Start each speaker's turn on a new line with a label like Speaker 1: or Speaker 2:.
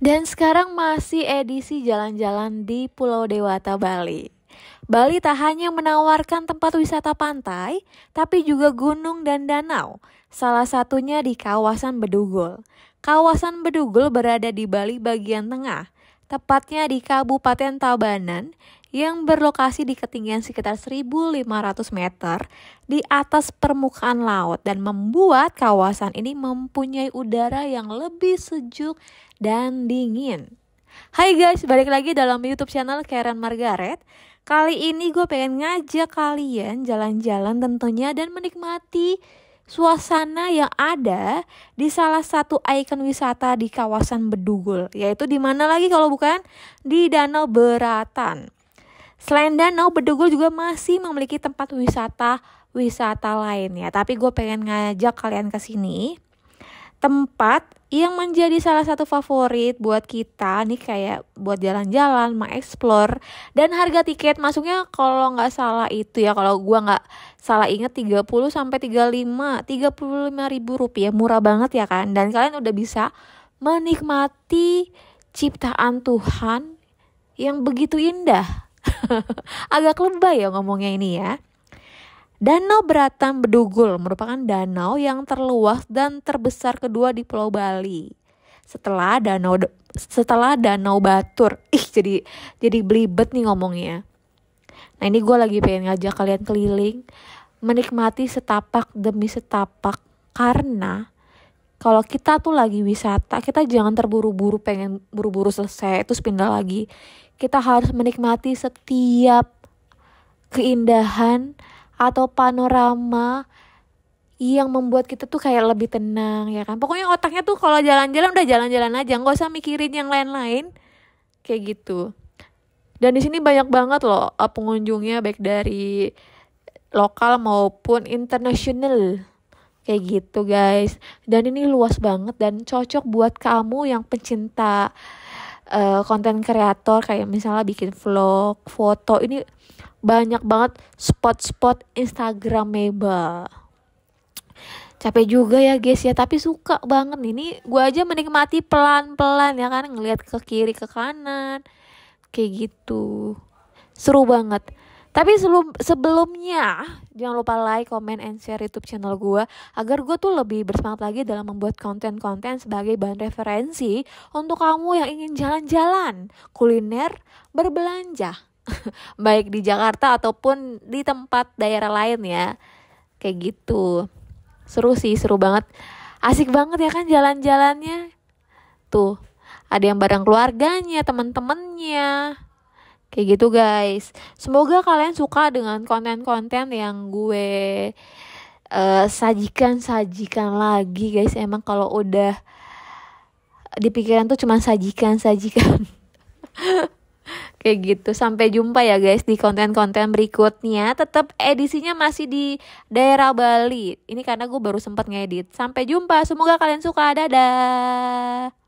Speaker 1: Dan sekarang masih edisi jalan-jalan di Pulau Dewata, Bali. Bali tak hanya menawarkan tempat wisata pantai, tapi juga gunung dan danau, salah satunya di kawasan Bedugul. Kawasan Bedugul berada di Bali bagian tengah, tepatnya di Kabupaten Tabanan yang berlokasi di ketinggian sekitar 1.500 meter di atas permukaan laut dan membuat kawasan ini mempunyai udara yang lebih sejuk dan dingin. Hai guys, balik lagi dalam YouTube channel Karen Margaret. Kali ini gue pengen ngajak kalian jalan-jalan tentunya dan menikmati suasana yang ada di salah satu ikon wisata di kawasan Bedugul, yaitu di mana lagi kalau bukan di Danau Beratan. Selain danau, Bedugul juga masih memiliki tempat wisata wisata lain ya. Tapi gue pengen ngajak kalian ke sini. Tempat yang menjadi salah satu favorit buat kita nih kayak buat jalan-jalan, mengeksplor dan harga tiket masuknya kalau nggak salah itu ya kalau gue nggak salah inget 30 sampai 35 35 ribu rupiah murah banget ya kan dan kalian udah bisa menikmati ciptaan Tuhan yang begitu indah Agak lebay ya ngomongnya ini ya. Danau Beratan Bedugul merupakan danau yang terluas dan terbesar kedua di Pulau Bali. Setelah danau setelah Danau Batur. Ih, jadi jadi belibet nih ngomongnya. Nah, ini gue lagi pengen ngajak kalian keliling menikmati setapak demi setapak karena kalau kita tuh lagi wisata, kita jangan terburu-buru pengen buru-buru selesai terus pindah lagi. Kita harus menikmati setiap keindahan atau panorama yang membuat kita tuh kayak lebih tenang ya kan. Pokoknya otaknya tuh kalau jalan-jalan udah jalan-jalan aja, nggak usah mikirin yang lain-lain. Kayak gitu. Dan di sini banyak banget loh eh, pengunjungnya baik dari lokal maupun internasional kayak gitu guys dan ini luas banget dan cocok buat kamu yang pencinta eh, konten uh, kreator kayak misalnya bikin vlog, foto ini banyak banget spot-spot Instagramable. Capek juga ya guys ya, tapi suka banget ini. Gue aja menikmati pelan-pelan ya kan, ngelihat ke kiri ke kanan, kayak gitu. Seru banget. Tapi sebelum sebelumnya jangan lupa like, comment, and share YouTube channel gue agar gue tuh lebih bersemangat lagi dalam membuat konten-konten sebagai bahan referensi untuk kamu yang ingin jalan-jalan, kuliner, berbelanja, baik di Jakarta ataupun di tempat daerah lain ya. Kayak gitu. Seru sih, seru banget. Asik banget ya kan jalan-jalannya. Tuh, ada yang bareng keluarganya, teman-temannya. Kayak gitu guys. Semoga kalian suka dengan konten-konten yang gue eh, sajikan sajikan sajikan lagi guys. Emang kalau udah di pikiran tuh cuma sajikan sajikan. Kayak gitu. Sampai jumpa ya guys di konten-konten berikutnya. Tetap edisinya masih di daerah Bali. Ini karena gue baru sempat ngedit. Sampai jumpa. Semoga kalian suka. Dadah.